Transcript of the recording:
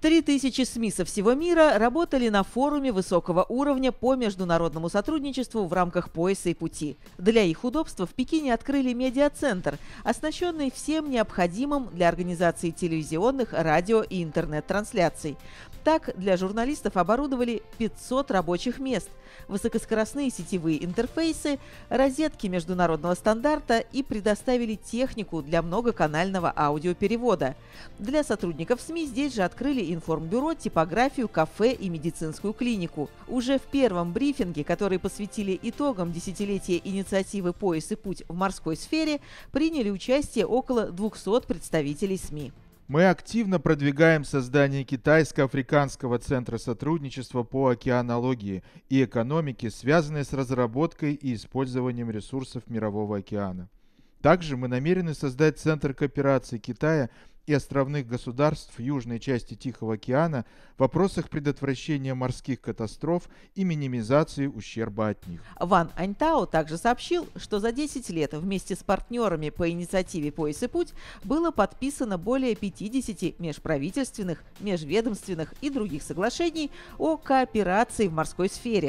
3000 СМИ со всего мира работали на форуме высокого уровня по международному сотрудничеству в рамках пояса и пути. Для их удобства в Пекине открыли медиацентр, оснащенный всем необходимым для организации телевизионных, радио и интернет-трансляций. Так, для журналистов оборудовали 500 рабочих мест, высокоскоростные сетевые интерфейсы, розетки международного стандарта и предоставили технику для многоканального аудиоперевода. Для сотрудников СМИ здесь же открыли информбюро, типографию, кафе и медицинскую клинику. Уже в первом брифинге, который посвятили итогам десятилетия инициативы «Пояс и путь» в морской сфере, приняли участие около 200 представителей СМИ мы активно продвигаем создание Китайско-Африканского центра сотрудничества по океанологии и экономике, связанной с разработкой и использованием ресурсов Мирового океана. Также мы намерены создать Центр кооперации Китая и островных государств в южной части Тихого океана в вопросах предотвращения морских катастроф и минимизации ущерба от них. Ван Аньтао также сообщил, что за 10 лет вместе с партнерами по инициативе «Пояс и путь» было подписано более 50 межправительственных, межведомственных и других соглашений о кооперации в морской сфере,